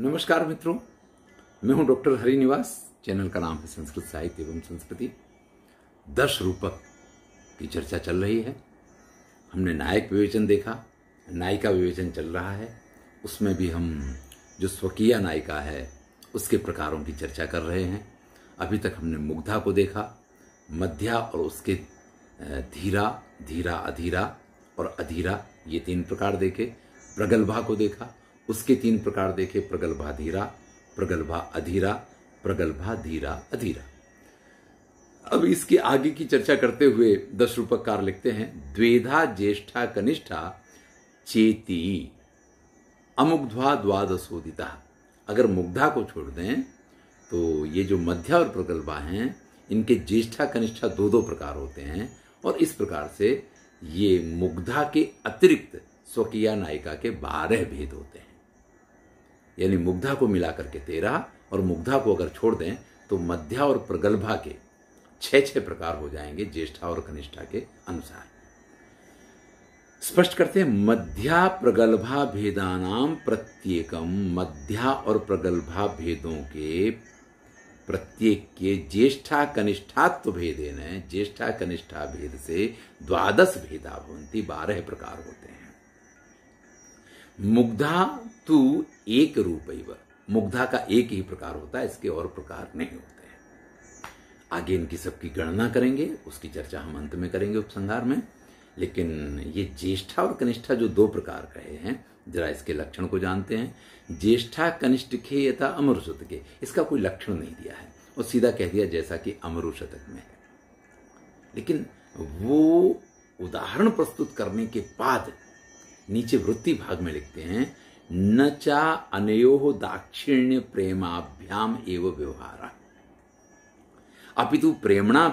नमस्कार मित्रों मैं हूं डॉक्टर हरिनिवास चैनल का नाम है संस्कृत साहित्य एवं संस्कृति दर्श रूपक की चर्चा चल रही है हमने नायक विवेचन देखा नायिका विवेचन चल रहा है उसमें भी हम जो स्वकीय नायिका है उसके प्रकारों की चर्चा कर रहे हैं अभी तक हमने मुग्धा को देखा मध्या और उसके धीरा धीरा अधीरा और अधीरा ये तीन प्रकार देखे प्रगल्भा को देखा उसके तीन प्रकार देखे प्रगल्भा धीरा प्रगल्भा अधीरा प्रगल्भा धीरा अधीरा अब इसके आगे की चर्चा करते हुए दस रूपककार लिखते हैं द्वेधा ज्येष्ठा कनिष्ठा चेती अमुग्ध्वा द्वादशोदिता अगर मुग्धा को छोड़ दें तो ये जो मध्या और प्रगल्भा हैं इनके ज्येष्ठा कनिष्ठा दो दो प्रकार होते हैं और इस प्रकार से ये मुग्धा के अतिरिक्त स्वकीय नायिका के बारह भेद होते हैं यानी मुग्धा को मिला करके तेरह और मुग्धा को अगर छोड़ दें तो मध्या और प्रगल्भा के छह छह प्रकार हो जाएंगे ज्येष्ठा और कनिष्ठा के अनुसार स्पष्ट करते हैं मध्या प्रगल्भा भेदानाम प्रत्येकम मध्या और प्रगल्भा भेदों के प्रत्येक के ज्येष्ठा कनिष्ठात्व भेदे न ज्येष्ठा कनिष्ठा भेद से द्वादश भेदा भवंती बारह प्रकार होते हैं मुग्धा तू एक रूप मुग्धा का एक ही प्रकार होता है इसके और प्रकार नहीं होते हैं आगे इनकी सबकी गणना करेंगे उसकी चर्चा हम अंत में करेंगे उपसंहार में लेकिन ये ज्येष्ठा और कनिष्ठा जो दो प्रकार कहे हैं जरा इसके लक्षण को जानते हैं ज्येष्ठा कनिष्ठ के यथा अमरुशतक के इसका कोई लक्षण नहीं दिया है और सीधा कह दिया जैसा कि अमरुशतक में है लेकिन वो उदाहरण प्रस्तुत करने के बाद नीचे वृत्ति भाग में लिखते हैं न चा अनयो दाक्षिण्य प्रेमाभ्याम एव व्यवहार अपितु प्रेमणा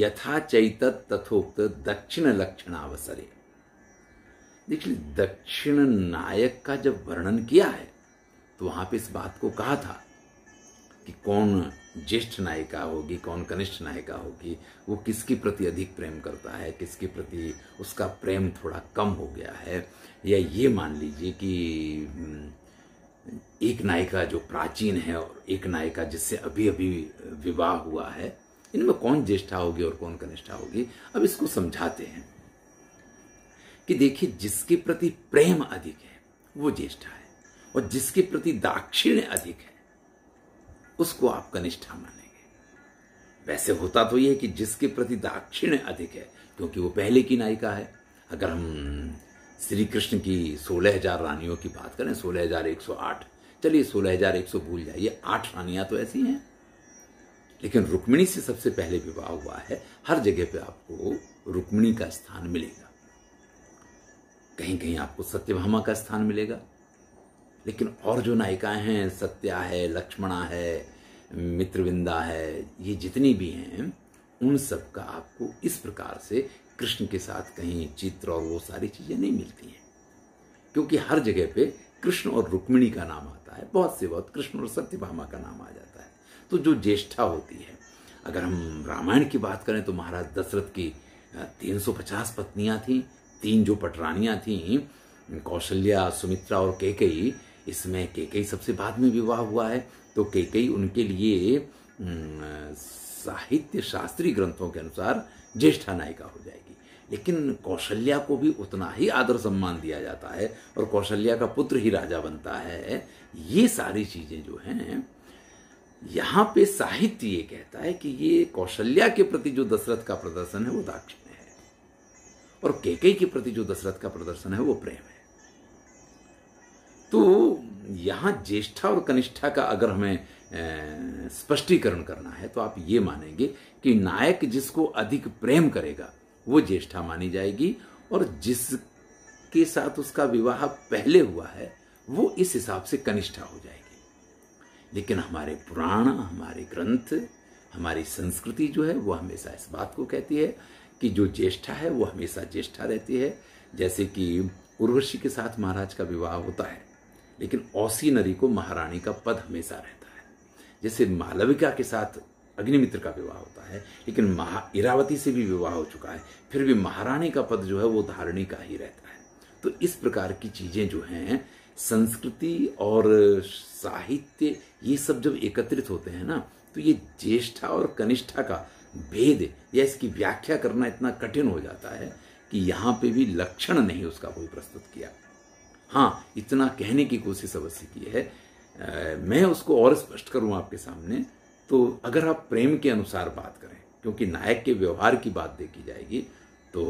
यथा चैत तथोक्त दक्षिण लक्षण अवसरे देखिए दक्षिण नायक का जब वर्णन किया है तो वहां पे इस बात को कहा था कि कौन ज्येष्ठ नायिका होगी कौन कनिष्ठ नायिका होगी वो किसके प्रति अधिक प्रेम करता है किसके प्रति उसका प्रेम थोड़ा कम हो गया है या ये मान लीजिए कि हम्म, एक नायिका जो प्राचीन है और एक नायिका जिससे अभी अभी विवाह हुआ है इनमें कौन ज्येष्ठा होगी और कौन कनिष्ठा होगी अब इसको समझाते हैं कि देखिए जिसके प्रति प्रेम अधिक है वो ज्येष्ठा है और जिसके प्रति दाक्षिण्य अधिक है उसको आप कनिष्ठा मानेंगे वैसे होता तो यह कि जिसके प्रति दाक्षिण्य अधिक है क्योंकि वो पहले की नायिका है अगर हम श्री कृष्ण की सोलह हजार रानियों की बात करें सोलह हजार एक सौ आठ चलिए सोलह हजार एक सौ भूल जाइए आठ रानियां तो ऐसी हैं लेकिन रुक्मिणी से सबसे पहले विवाह हुआ है हर जगह पे आपको रुक्मिणी का स्थान मिलेगा कहीं कहीं आपको सत्यभामा का स्थान मिलेगा लेकिन और जो नायिकाएं हैं सत्या है लक्ष्मणा है मित्रविंदा है ये जितनी भी हैं उन सब का आपको इस प्रकार से कृष्ण के साथ कहीं चित्र और वो सारी चीज़ें नहीं मिलती हैं क्योंकि हर जगह पे कृष्ण और रुक्मिणी का नाम आता है बहुत से बहुत कृष्ण और सत्यभामा का नाम आ जाता है तो जो ज्येष्ठा होती है अगर हम रामायण की बात करें तो महाराज दशरथ की 350 पत्नियां थीं तीन जो पटरानियां थीं कौशल्या सुमित्रा और केकई इसमें केकई सबसे बाद में विवाह हुआ है तो केकई उनके लिए साहित्य शास्त्रीय ग्रंथों के अनुसार ज्येष्ठा नायिका हो जाएगी लेकिन कौशल्या को भी उतना ही आदर सम्मान दिया जाता है और कौशल्या का पुत्र ही राजा बनता है ये सारी चीजें जो हैं यहां पे साहित्य ये कहता है कि ये कौशल्या के प्रति जो दशरथ का प्रदर्शन है वो दाक्षिण्य है और केके के प्रति जो दशरथ का प्रदर्शन है वो प्रेम है तो यहाँ ज्येष्ठा और कनिष्ठा का अगर हमें स्पष्टीकरण करना है तो आप ये मानेंगे कि नायक जिसको अधिक प्रेम करेगा वो ज्येष्ठा मानी जाएगी और जिसके साथ उसका विवाह पहले हुआ है वो इस हिसाब से कनिष्ठा हो जाएगी लेकिन हमारे पुराण हमारे ग्रंथ हमारी संस्कृति जो है वो हमेशा इस बात को कहती है कि जो ज्येष्ठा है वो हमेशा ज्येष्ठा रहती है जैसे कि उर्वशी के साथ महाराज का विवाह होता है लेकिन औसी नदी को महारानी का पद हमेशा रहता है जैसे मालविका के साथ अग्निमित्र का विवाह होता है लेकिन महा इरावती से भी विवाह हो चुका है फिर भी महारानी का पद जो है वो धारणी का ही रहता है तो इस प्रकार की चीजें जो हैं संस्कृति और साहित्य ये सब जब एकत्रित होते हैं ना तो ये ज्येष्ठा और कनिष्ठा का भेद या इसकी व्याख्या करना इतना कठिन हो जाता है कि यहाँ पे भी लक्षण नहीं उसका कोई प्रस्तुत किया हाँ इतना कहने की कोशिश अवश्य की है आ, मैं उसको और स्पष्ट करूँ आपके सामने तो अगर आप प्रेम के अनुसार बात करें क्योंकि नायक के व्यवहार की बात देखी जाएगी तो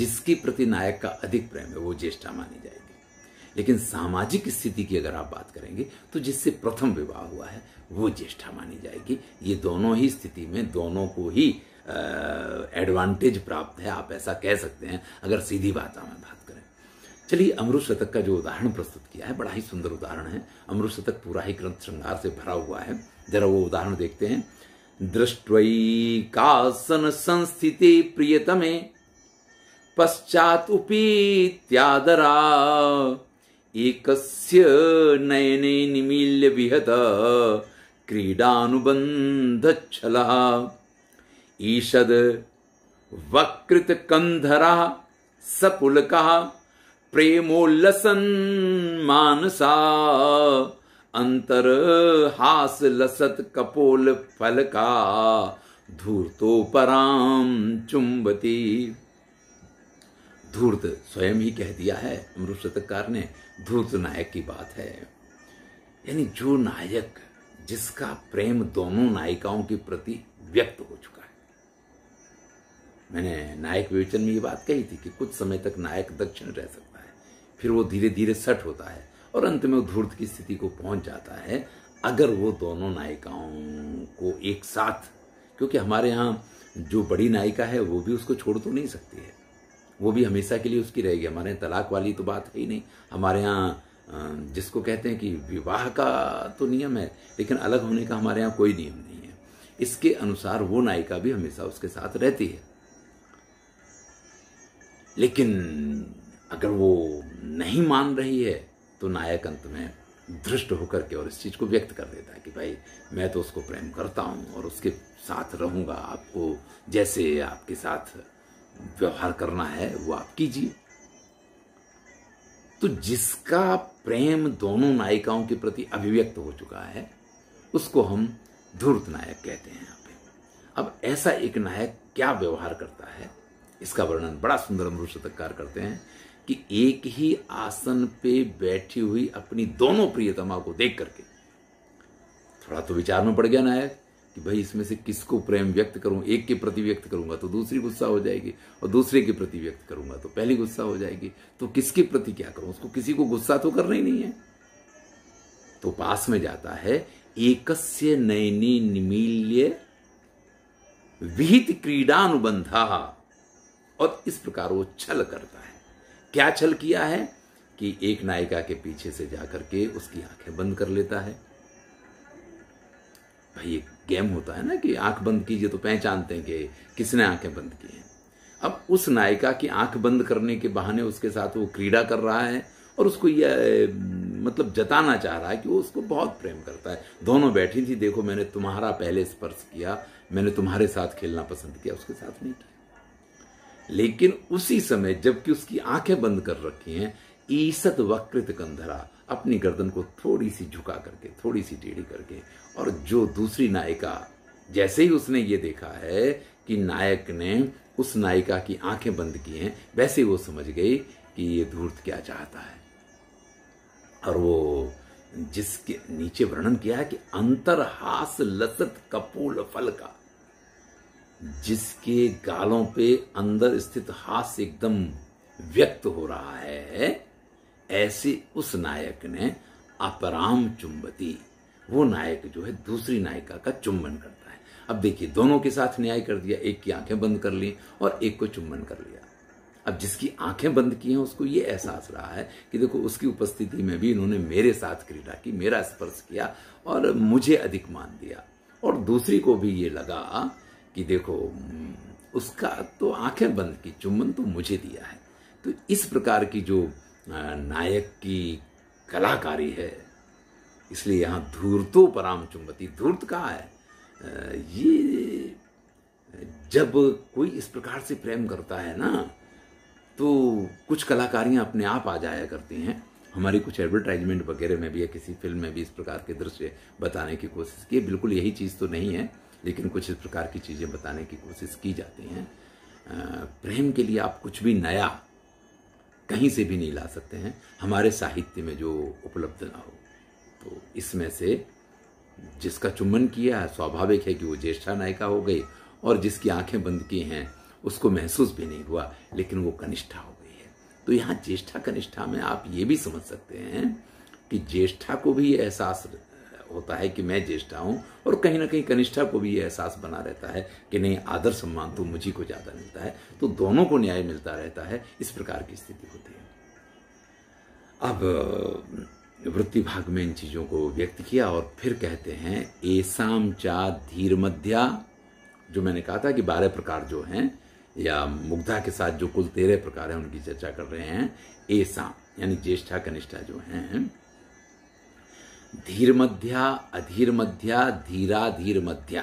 जिसके प्रति नायक का अधिक प्रेम है वो ज्येष्ठा मानी जाएगी लेकिन सामाजिक स्थिति की अगर आप बात करेंगे तो जिससे प्रथम विवाह हुआ है वो ज्येष्ठा मानी जाएगी ये दोनों ही स्थिति में दोनों को ही एडवांटेज प्राप्त है आप ऐसा कह सकते हैं अगर सीधी बात में बात चलिए अमृत शतक का जो उदाहरण प्रस्तुत किया है बड़ा ही सुंदर उदाहरण है अमृत शतक पूरा ही ग्रंथ श्रृंगार से भरा हुआ है जरा वो उदाहरण देखते हैं कासन संस्थिति प्रियतमे पश्चात उपीत्यादरा एक नयने निमील्य विहत ईषद ईषद् कंधरा सपुलकः प्रेमोल्लसन मानसा अंतर हास लसत कपोल फल का धूर्तो पराम चुंबती धूर्त स्वयं ही कह दिया है अमृत ने धूर्त नायक की बात है यानी जो नायक जिसका प्रेम दोनों नायिकाओं के प्रति व्यक्त हो चुका है मैंने नायक विवेचन में ये बात कही थी कि कुछ समय तक नायक दक्षिण रह सकता फिर वो धीरे धीरे सट होता है और अंत में वो धूर्त की स्थिति को पहुंच जाता है अगर वो दोनों नायिकाओं को एक साथ क्योंकि हमारे यहाँ जो बड़ी नायिका है वो भी उसको छोड़ तो नहीं सकती है वो भी हमेशा के लिए उसकी रहेगी हमारे यहाँ तलाक वाली तो बात है ही नहीं हमारे यहाँ जिसको कहते हैं कि विवाह का तो नियम है लेकिन अलग होने का हमारे यहाँ कोई नियम नहीं है इसके अनुसार वो नायिका भी हमेशा उसके साथ रहती है लेकिन अगर वो नहीं मान रही है तो नायक अंत में दृष्ट होकर के और इस चीज़ को व्यक्त कर देता है कि भाई मैं तो उसको प्रेम करता हूँ और उसके साथ रहूँगा आपको जैसे आपके साथ व्यवहार करना है वो आप कीजिए तो जिसका प्रेम दोनों नायिकाओं के प्रति अभिव्यक्त हो चुका है उसको हम धूर्त नायक कहते हैं यहाँ पे अब ऐसा एक नायक क्या व्यवहार करता है इसका वर्णन बड़ा सुंदर अमृत करते हैं कि एक ही आसन पे बैठी हुई अपनी दोनों प्रियतमा को देख करके थोड़ा तो विचार में पड़ गया नायक कि भाई इसमें से किसको प्रेम व्यक्त करूं एक के प्रति व्यक्त करूंगा तो दूसरी गुस्सा हो जाएगी और दूसरे के प्रति व्यक्त करूंगा तो पहली गुस्सा हो जाएगी तो किसके प्रति क्या करूं उसको किसी को गुस्सा तो करना ही नहीं है तो पास में जाता है एकस्य नयनी निमील्य विहित क्रीडानुबंधा और इस प्रकार वो छल करता है क्या छल किया है कि एक नायिका के पीछे से जाकर के उसकी आंखें बंद कर लेता है भाई एक गेम होता है ना कि आंख बंद कीजिए तो पहचानते हैं कि किसने आंखें बंद की हैं अब उस नायिका की आंख बंद करने के बहाने उसके साथ वो क्रीड़ा कर रहा है और उसको यह मतलब जताना चाह रहा है कि वो उसको बहुत प्रेम करता है दोनों बैठी थी देखो मैंने तुम्हारा पहले स्पर्श किया मैंने तुम्हारे साथ खेलना पसंद किया उसके साथ नहीं किया लेकिन उसी समय जबकि उसकी आंखें बंद कर रखी हैं ईसत वक्रित कंधरा अपनी गर्दन को थोड़ी सी झुका करके थोड़ी सी टेढ़ी करके और जो दूसरी नायिका जैसे ही उसने ये देखा है कि नायक ने उस नायिका की आंखें बंद की हैं वैसे वो समझ गई कि ये धूर्त क्या चाहता है और वो जिसके नीचे वर्णन किया है कि अंतरहास लसत कपूल फल का जिसके गालों पे अंदर स्थित हास एकदम व्यक्त हो रहा है ऐसे उस नायक ने अपराम चुंबती वो नायक जो है दूसरी नायिका का चुंबन करता है अब देखिए दोनों के साथ न्याय कर दिया एक की आंखें बंद कर ली और एक को चुंबन कर लिया अब जिसकी आंखें बंद की हैं उसको ये एहसास रहा है कि देखो उसकी उपस्थिति में भी इन्होंने मेरे साथ क्रीड़ा की मेरा स्पर्श किया और मुझे अधिक मान दिया और दूसरी को भी ये लगा कि देखो उसका तो आंखें बंद की चुम्बन तो मुझे दिया है तो इस प्रकार की जो नायक की कलाकारी है इसलिए यहाँ धूर्तो पराम चुम्बती धूर्त कहा है ये जब कोई इस प्रकार से प्रेम करता है ना तो कुछ कलाकारियाँ अपने आप आ जाया करती हैं हमारी कुछ एडवर्टाइजमेंट वगैरह में भी या किसी फिल्म में भी इस प्रकार के दृश्य बताने की कोशिश की बिल्कुल यही चीज़ तो नहीं है लेकिन कुछ इस प्रकार की चीज़ें बताने की कोशिश की जाती हैं प्रेम के लिए आप कुछ भी नया कहीं से भी नहीं ला सकते हैं हमारे साहित्य में जो उपलब्ध ना हो तो इसमें से जिसका चुम्बन किया है स्वाभाविक है कि वो ज्येष्ठा नायिका हो गई और जिसकी आंखें बंद की हैं उसको महसूस भी नहीं हुआ लेकिन वो कनिष्ठा हो गई है तो यहाँ ज्येष्ठा कनिष्ठा में आप ये भी समझ सकते हैं कि ज्येष्ठा को भी एहसास होता है कि मैं ज्येष्ठा हूँ और कहीं ना कहीं कनिष्ठा को भी ये एहसास बना रहता है कि नहीं आदर सम्मान तो मुझी को ज़्यादा मिलता है तो दोनों को न्याय मिलता रहता है इस प्रकार की स्थिति होती है अब वृत्ति भाग में इन चीज़ों को व्यक्त किया और फिर कहते हैं एसाम चा धीर मध्या जो मैंने कहा था कि बारह प्रकार जो हैं या मुग्धा के साथ जो कुल तेरह प्रकार हैं उनकी चर्चा कर रहे हैं एसाम यानी ज्येष्ठा कनिष्ठा जो हैं धीर मध्या अधीर मध्या धीरा धीर मध्या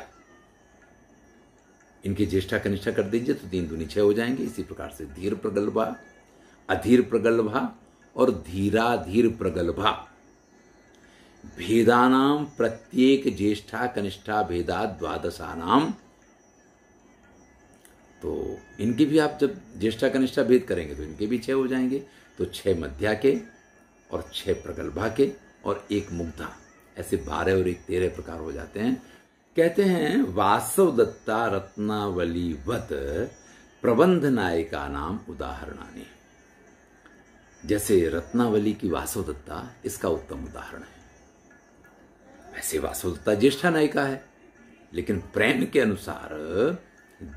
इनकी ज्येष्ठा कनिष्ठा कर दीजिए तो तीन दुनी छह हो जाएंगे इसी प्रकार से धीर प्रगल्भा अधीर प्रगल्भा और धीरा धीर प्रगल्भा भेदानाम प्रत्येक ज्येष्ठा कनिष्ठा भेदा द्वादशानाम तो इनकी भी आप जब ज्येष्ठा कनिष्ठा भेद करेंगे तो इनके भी छह हो जाएंगे तो छह मध्या के और छह प्रगल्भा के और एक मुग्धा ऐसे बारह और एक तेरह प्रकार हो जाते हैं कहते हैं वासव दत्ता रत्नावली वत प्रबंध नायिका नाम उदाहरण जैसे रत्नावली की वासव दत्ता इसका उत्तम उदाहरण है वैसे वासव दत्ता ज्येष्ठा नायिका है लेकिन प्रेम के अनुसार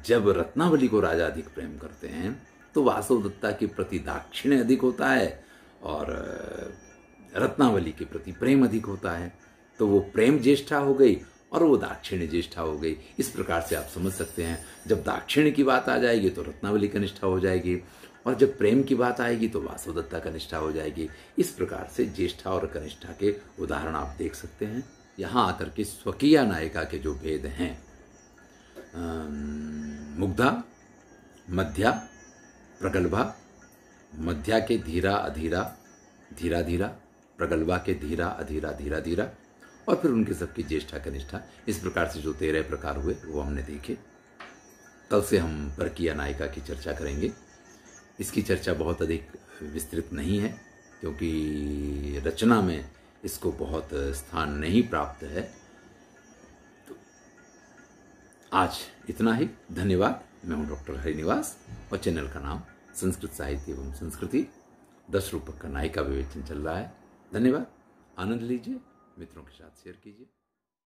जब रत्नावली को राजा अधिक प्रेम करते हैं तो वासव दत्ता के प्रति दाक्षिण्य अधिक होता है और रत्नावली के प्रति प्रेम अधिक होता है तो वो प्रेम ज्येष्ठा हो गई और वो दाक्षिण्य ज्येष्ठा हो गई इस प्रकार से आप समझ सकते हैं जब दाक्षिण्य की बात आ जाएगी तो रत्नावली कनिष्ठा हो जाएगी और जब प्रेम की बात आएगी तो वासुदत्ता कनिष्ठा हो जाएगी इस प्रकार से ज्येष्ठा और कनिष्ठा के उदाहरण आप देख सकते हैं यहाँ आकर के स्वकीय नायिका के जो भेद हैं मुग्धा मध्या प्रगल्भा मध्या के धीरा अधीरा धीरा धीरा प्रगलवा के धीरा अधीरा धीरा धीरा और फिर उनके सबकी ज्येष्ठा कनिष्ठा इस प्रकार से जो तेरह प्रकार हुए वो हमने देखे कल से हम परकिया नायिका की चर्चा करेंगे इसकी चर्चा बहुत अधिक विस्तृत नहीं है क्योंकि रचना में इसको बहुत स्थान नहीं प्राप्त है तो आज इतना ही धन्यवाद मैं हूं डॉक्टर हरिनिवास और चैनल का नाम संस्कृत साहित्य एवं संस्कृति दस रूपक का नायिका विवेचन चल रहा है धन्यवाद आनंद लीजिए मित्रों के साथ शेयर कीजिए